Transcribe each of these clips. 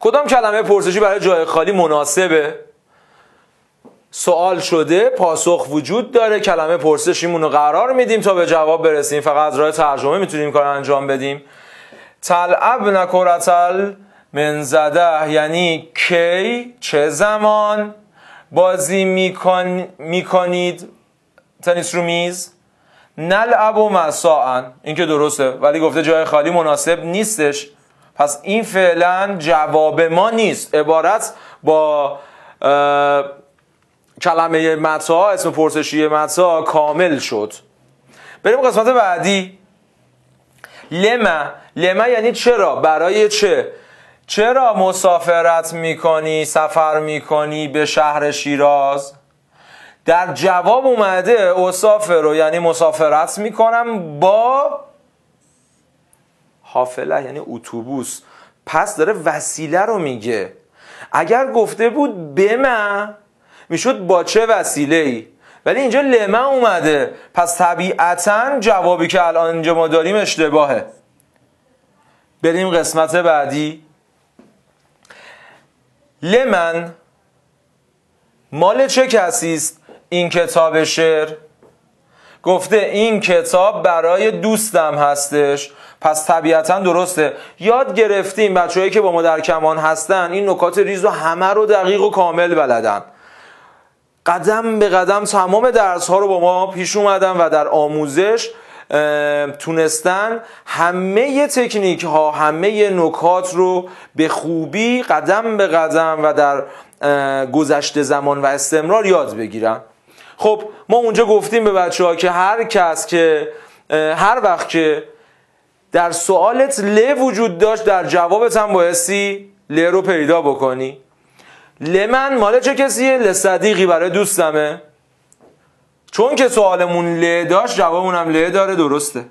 کدام کلمه پرسشی برای جای خالی مناسبه سوال شده پاسخ وجود داره کلمه پرسشیمون رو قرار میدیم تا به جواب برسیم فقط از راه ترجمه میتونیم کار انجام بدیم تلعب نکورتل من زده یعنی کی چه زمان بازی میکن... میکنید تنیس رو میز نلعب و مساعن این که درسته ولی گفته جای خالی مناسب نیستش پس این فعلا جواب ما نیست عبارت با کلمه متا اسم پرسشی متا کامل شد بریم قسمت بعدی لما لما یعنی چرا برای چه چرا مسافرت میکنی سفر میکنی به شهر شیراز در جواب اومده اصافه رو یعنی مسافرت میکنم با حافله یعنی اتوبوس پس داره وسیله رو میگه اگر گفته بود به من میشد با چه وسیله ای ولی اینجا لمن اومده پس طبیعتا جوابی که الان اینجا ما داریم اشتباهه بریم قسمت بعدی لمن مال چه کسی است این کتاب شعر گفته این کتاب برای دوستم هستش پس طبیعتا درسته یاد گرفتیم بچههایی که با ما در کمان هستن این نکات ریز و همه رو دقیق و کامل بلدن قدم به قدم تمام درس ها رو با ما پیش اومدن و در آموزش تونستن همه تکنیک ها همه نکات رو به خوبی قدم به قدم و در گذشته زمان و استمرار یاد بگیرن خب ما اونجا گفتیم به بچه ها که هر کس که هر وقت که در سوالت ل وجود داشت در جوابت هم بایستی ل رو پیدا بکنی ل من مال چه کسیه؟ ل صدیقی برای دوستمه چون که سوالمون ل داشت جوابمون هم ل داره درسته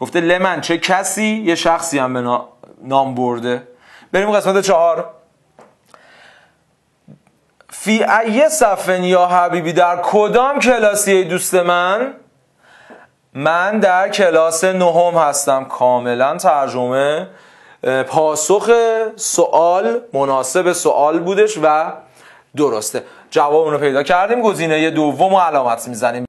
گفته ل من چه کسی یه شخصی هم به نام برده بریم قسمت چهار فی ای صفن یا حبیبی در کدام کلاسی دوست من من در کلاس نهم هستم کاملا ترجمه پاسخ سوال مناسب سوال بودش و درسته جواب رو پیدا کردیم گزینه دوم و علامت میزنیم